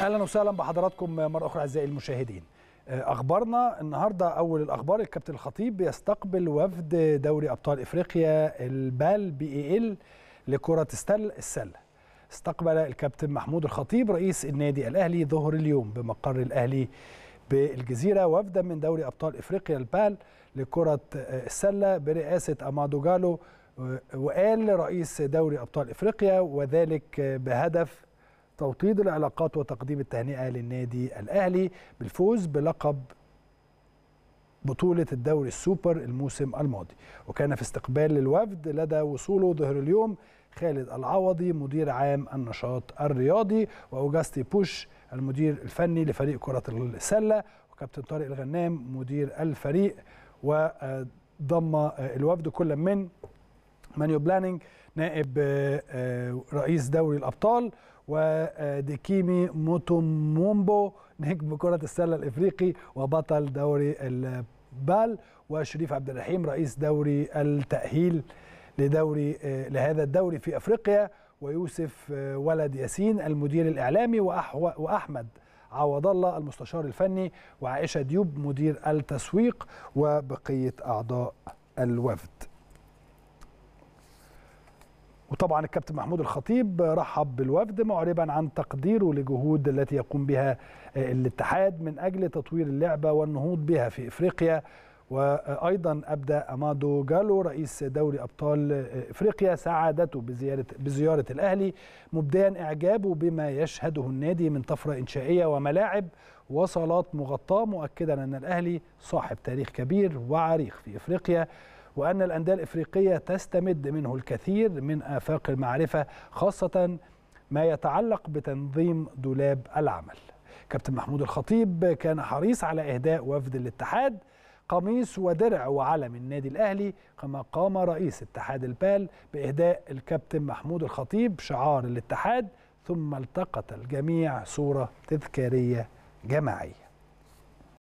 اهلا وسهلا بحضراتكم مره اخرى اعزائي المشاهدين آه، اخبارنا النهارده اول الاخبار الكابتن الخطيب بيستقبل وفد دوري ابطال افريقيا البال بي اي ال لكره السله استقبل الكابتن محمود الخطيب رئيس النادي الاهلي ظهر اليوم بمقر الاهلي بالجزيره وفدا من دوري ابطال افريقيا البال لكره آه، السله برئاسه امادو جالو آه، وقال رئيس دوري ابطال افريقيا وذلك بهدف توطيد العلاقات وتقديم التهنئة للنادي الأهلي بالفوز بلقب بطولة الدوري السوبر الموسم الماضي وكان في استقبال للوفد لدى وصوله ظهر اليوم خالد العوضي مدير عام النشاط الرياضي وأوجاستي بوش المدير الفني لفريق كرة السلة وكابتن طارق الغنام مدير الفريق وضم الوفد كل من مانيو بلانينج نائب آه، رئيس دوري الابطال وديكيمي آه، موتومومبو نجم كرة السلة الإفريقي وبطل دوري البال وشريف عبد الرحيم رئيس دوري التأهيل لدوري آه، لهذا الدوري في أفريقيا ويوسف ولد ياسين المدير الإعلامي وأحمد عوض الله المستشار الفني وعائشة ديوب مدير التسويق وبقية أعضاء الوفد وطبعا الكابتن محمود الخطيب رحب بالوفد معربا عن تقديره لجهود التي يقوم بها آه، الاتحاد من اجل تطوير اللعبه والنهوض بها في افريقيا وايضا ابدى امادو جالو رئيس دوري ابطال آه، افريقيا سعادته بزياره بزياره الاهلي مبديا اعجابه بما يشهده النادي من طفره انشائيه وملاعب وصالات مغطاه مؤكدا ان الاهلي صاحب تاريخ كبير وعريق في افريقيا وأن الأندية الإفريقية تستمد منه الكثير من آفاق المعرفة خاصة ما يتعلق بتنظيم دولاب العمل كابتن محمود الخطيب كان حريص على إهداء وفد الاتحاد قميص ودرع وعلم النادي الأهلي كما قام رئيس اتحاد البال بإهداء الكابتن محمود الخطيب شعار الاتحاد ثم التقط الجميع صورة تذكارية جماعية